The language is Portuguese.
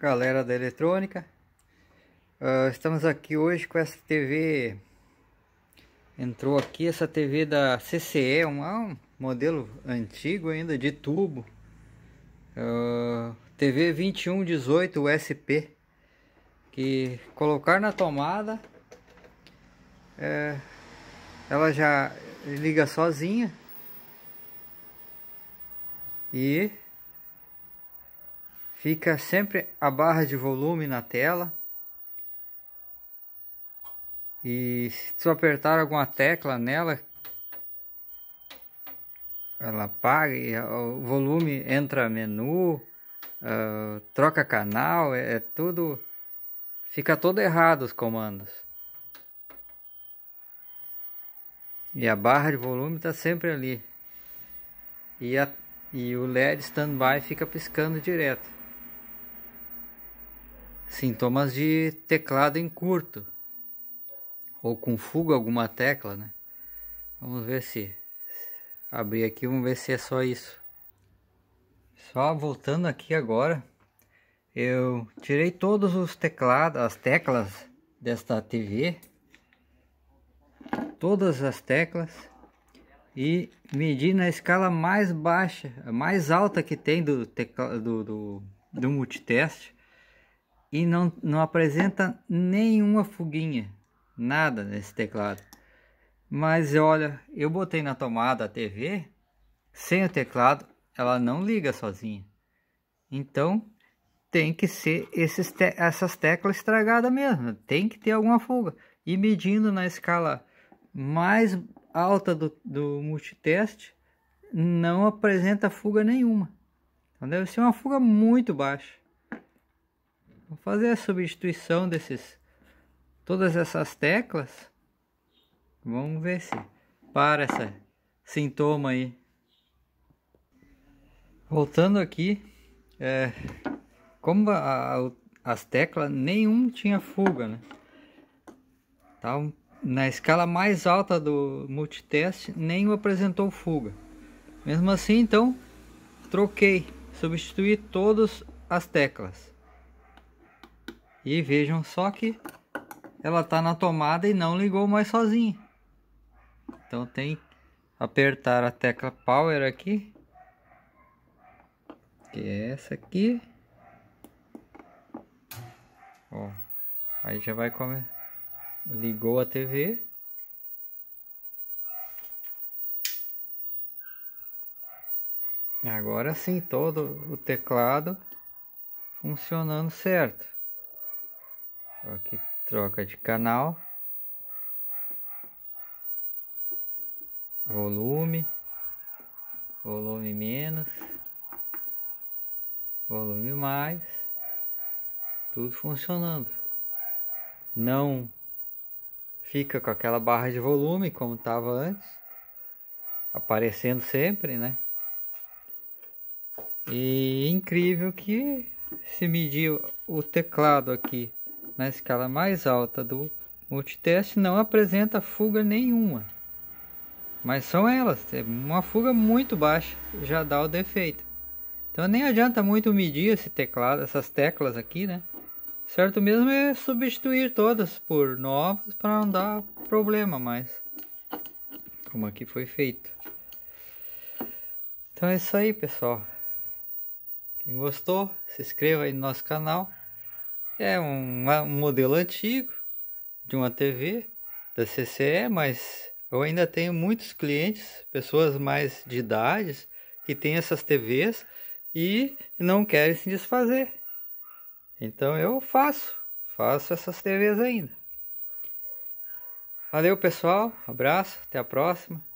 galera da eletrônica uh, estamos aqui hoje com essa TV entrou aqui essa TV da CCE um, é um modelo antigo ainda de tubo uh, TV 2118 USP que colocar na tomada é, ela já liga sozinha e Fica sempre a barra de volume na tela. E se tu apertar alguma tecla nela, ela apaga e o volume entra menu, uh, troca canal, é, é tudo. Fica todo errado os comandos. E a barra de volume está sempre ali. E, a, e o LED standby fica piscando direto. Sintomas de teclado em curto ou com fuga alguma tecla, né? Vamos ver se abrir aqui, vamos ver se é só isso. Só voltando aqui agora, eu tirei todos os teclados, as teclas desta TV, todas as teclas e medi na escala mais baixa, mais alta que tem do teclado do, do, do e não, não apresenta nenhuma fuguinha, nada nesse teclado. Mas olha, eu botei na tomada a TV, sem o teclado ela não liga sozinha. Então tem que ser esses te essas teclas estragadas mesmo, tem que ter alguma fuga. E medindo na escala mais alta do, do não apresenta fuga nenhuma. Então deve ser uma fuga muito baixa. Vou fazer a substituição desses todas essas teclas. Vamos ver se para esse sintoma aí. Voltando aqui, é, como a, a, as teclas nenhum tinha fuga, né? Tá na escala mais alta do multitest, nenhum apresentou fuga. Mesmo assim, então, troquei, substituí todas as teclas. E vejam só que ela está na tomada e não ligou mais sozinha. Então tem que apertar a tecla power aqui. Que é essa aqui. Ó, aí já vai comer. Ligou a TV. Agora sim, todo o teclado funcionando certo. Aqui troca de canal. Volume. Volume menos. Volume mais. Tudo funcionando. Não fica com aquela barra de volume como estava antes. Aparecendo sempre, né? E incrível que se medir o teclado aqui na escala mais alta do multiteste não apresenta fuga nenhuma. Mas são elas, é uma fuga muito baixa já dá o defeito. Então nem adianta muito medir esse teclado, essas teclas aqui, né? Certo mesmo é substituir todas por novas para não dar problema mais. Como aqui foi feito. Então é isso aí, pessoal. Quem gostou, se inscreva aí no nosso canal. É um, um modelo antigo de uma TV da CCE, mas eu ainda tenho muitos clientes, pessoas mais de idades, que têm essas TVs e não querem se desfazer. Então eu faço, faço essas TVs ainda. Valeu pessoal, abraço, até a próxima.